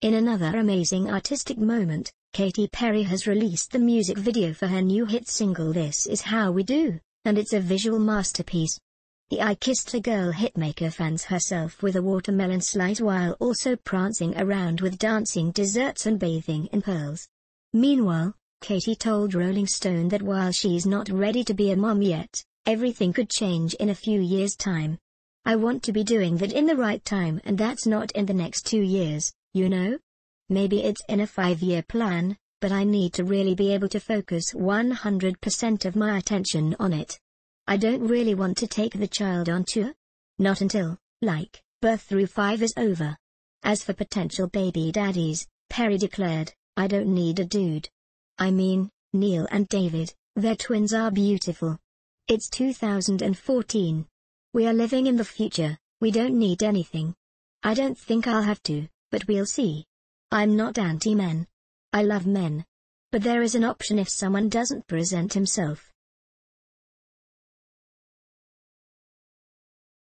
In another amazing artistic moment, Katy Perry has released the music video for her new hit single This Is How We Do, and it's a visual masterpiece. The I Kissed a Girl hitmaker fans herself with a watermelon slice while also prancing around with dancing desserts and bathing in pearls. Meanwhile, Katy told Rolling Stone that while she's not ready to be a mom yet, everything could change in a few years' time. I want to be doing that in the right time and that's not in the next two years. You know? Maybe it's in a five-year plan, but I need to really be able to focus 100% of my attention on it. I don't really want to take the child on tour. Not until, like, birth through five is over. As for potential baby daddies, Perry declared, I don't need a dude. I mean, Neil and David, their twins are beautiful. It's 2014. We are living in the future, we don't need anything. I don't think I'll have to but we'll see. I'm not anti-men. I love men. But there is an option if someone doesn't present himself.